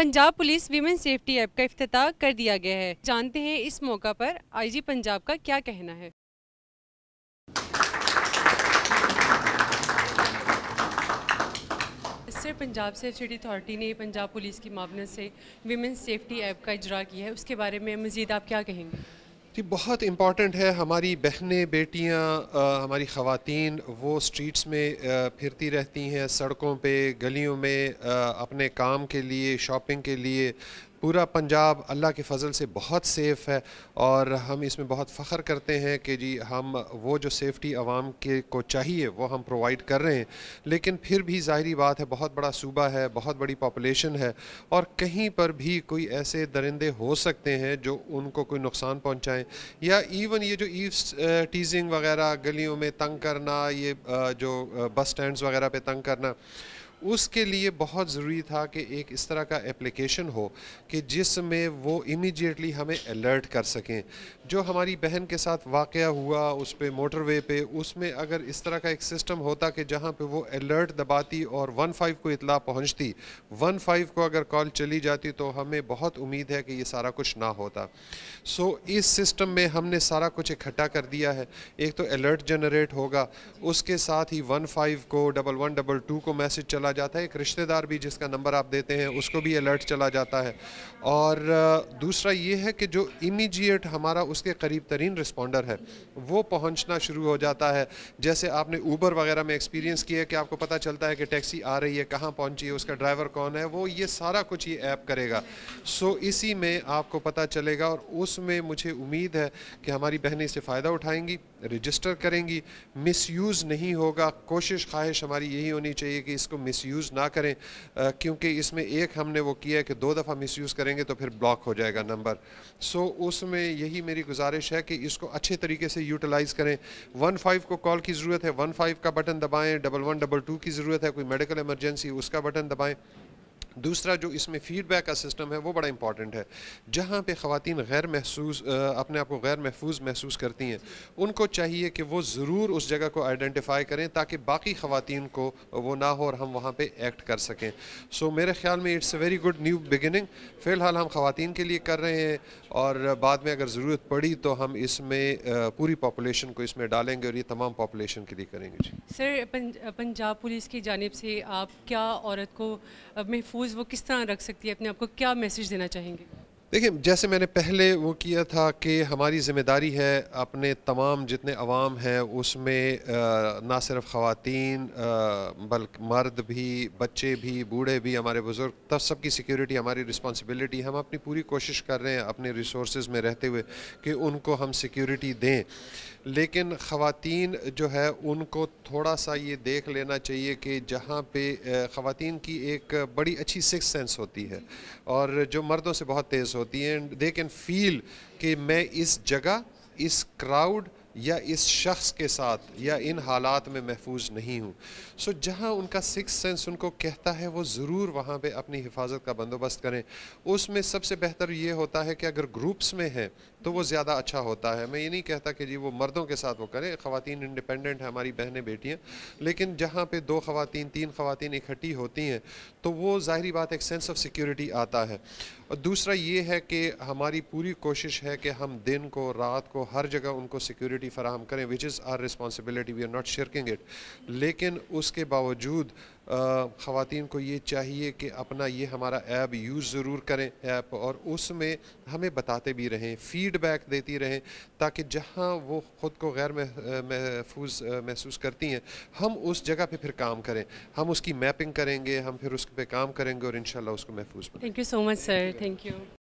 Punjab police women safety app का अफ्ताह कर दिया गया है जानते हैं इस मौका पर आईजी पंजाब का क्या कहना है sir Punjab safe city authority ने पंजाब पुलिस की मामले से वीमेन सेफ्टी ऐप का इजरा किया है उसके बारे में मज़ीद आप क्या कहेंगे कि बहुत इम्पॉर्टेंट है हमारी बहनें बेटियां हमारी ख़वातीन वो स्ट्रीट्स में आ, फिरती रहती हैं सड़कों पे गलियों में आ, अपने काम के लिए शॉपिंग के लिए पूरा पंजाब अल्लाह के फजल से बहुत सेफ़ है और हम इसमें बहुत फ़ख्र करते हैं कि जी हम वो जो सेफ़्टी आवाम के को चाहिए वो हम प्रोवाइड कर रहे हैं लेकिन फिर भी ज़ाहरी बात है बहुत बड़ा सूबा है बहुत बड़ी पॉपुलेशन है और कहीं पर भी कोई ऐसे दरिंदे हो सकते हैं जो उनको कोई नुकसान पहुँचाएँ या इवन ये जो ईव टीजिंग वगैरह गलियों में तंग करना ये जो बस स्टैंड वगैरह पर तंग करना उसके लिए बहुत ज़रूरी था कि एक इस तरह का एप्लीकेशन हो कि जिसमें वो इमीडिएटली हमें अलर्ट कर सकें जो हमारी बहन के साथ वाक़ हुआ उस पर मोटरवे पे उसमें अगर इस तरह का एक सिस्टम होता कि जहाँ पे वो अलर्ट दबाती और वन फाइव को इतला पहुँचती वन फाइव को अगर कॉल चली जाती तो हमें बहुत उम्मीद है कि ये सारा कुछ ना होता सो so, इस सिस्टम में हमने सारा कुछ इकट्ठा कर दिया है एक तो अलर्ट जनरेट होगा उसके साथ ही वन फाइव को डबल वन डबल टू को मैसेज चला चला जाता है एक रिश्तेदार भी जिसका नंबर आप देते हैं उसको भी अलर्ट चला जाता है और दूसरा ये है कि जो इमीजिएट हमारा उसके करीब तरीन रिस्पॉन्डर है वो पहुंचना शुरू हो जाता है जैसे आपने ऊबर वगैरह में एक्सपीरियंस किया कि आपको पता चलता है कि टैक्सी आ रही है कहाँ पहुँची है उसका ड्राइवर कौन है वो ये सारा कुछ ये ऐप करेगा सो इसी में आपको पता चलेगा और उसमें मुझे उम्मीद है कि हमारी बहनें इससे फ़ायदा उठाएंगी रजिस्टर करेंगी मिस नहीं होगा कोशिश ख्वाहिश हमारी यही होनी चाहिए कि इसको मिस मिसयूज़ ना करें क्योंकि इसमें एक हमने वो किया है कि दो दफ़ा मिसयूज़ करेंगे तो फिर ब्लॉक हो जाएगा नंबर सो उसमें यही मेरी गुजारिश है कि इसको अच्छे तरीके से यूटिलाइज़ करें वन फाइव को कॉल की ज़रूरत है वन फाइव का बटन दबाएँ डबल वन डबल टू की ज़रूरत है कोई मेडिकल इमरजेंसी उसका बटन दबाएँ दूसरा जो इसमें फ़ीडबैक का सिस्टम है वो बड़ा इंपॉर्टेंट है जहाँ पे खातन गैर महसूस अपने आप को गैर महफूज महसूस करती हैं उनको चाहिए कि वो ज़रूर उस जगह को आइडेंटिफाई करें ताकि बाकी ख़वान को वो ना हो और हम वहाँ पर एक्ट कर सकें सो so, मेरे ख्याल में it's a very good new beginning फ़िलहाल हम खातन के लिए कर रहे हैं और बाद में अगर ज़रूरत पड़ी तो हम इसमें पूरी पॉपुलेशन को इसमें डालेंगे और ये तमाम पॉपुलेशन के लिए करेंगे जी सर पंजाब पुलिस की जानब से आप क्या औरत को महफूज वो किस तरह रख सकती है अपने आप को क्या मैसेज देना चाहेंगे देखिए जैसे मैंने पहले वो किया था कि हमारी ज़िम्मेदारी है अपने तमाम जितने अवाम हैं उसमें ना सिर्फ ख़वान बल्कि मर्द भी बच्चे भी बूढ़े भी हमारे बुज़ुर्ग तब सब की सिक्योरिटी हमारी रिस्पॉन्सिबिलिटी हम अपनी पूरी कोशिश कर रहे हैं अपने रिसोर्स में रहते हुए कि उनको हम सिक्योरिटी दें लेकिन ख़वान जो है उनको थोड़ा सा ये देख लेना चाहिए कि जहाँ पे ख़वान की एक बड़ी अच्छी सिक्स सेंस होती है और जो मर्दों से बहुत तेज़ होती हैं एंड दे कैन फील कि मैं इस जगह इस क्राउड या इस शख्स के साथ या इन हालात में महफूज नहीं हूँ सो so, जहाँ उनका सिक्स सेंस उनको कहता है वो ज़रूर वहाँ पे अपनी हिफाजत का बंदोबस्त करें उसमें सबसे बेहतर ये होता है कि अगर ग्रुप्स में हैं तो वो ज़्यादा अच्छा होता है मैं ये नहीं कहता कि जी वो मर्दों के साथ वो करें ख़वान इंडिपेंडेंट हैं हमारी बहनें बेटियाँ लेकिन जहाँ पर दो ख़वान तीन ख़वान इकट्ठी होती हैं तो वो ज़ाहरी बात एक सेंस ऑफ सिक्योरिटी आता है और दूसरा ये है कि हमारी पूरी कोशिश है कि हम दिन को रात को हर जगह उनको सिक्योरिटी फराहम करें which is our responsibility we are not shirking it लेकिन उसके बावजूद ख़वान को ये चाहिए कि अपना ये हमारा ऐप यूज़ ज़रूर करें ऐप और उसमें हमें बताते भी रहें फ़ीडबैक देती रहें ताकि जहाँ वो ख़ुद को गैर महफूज महसूस करती हैं हम उस जगह पर फिर काम करें हम उसकी मैपिंग करेंगे हम फिर उस पर काम करेंगे और इन उसको महफूज thank you so much sir thank you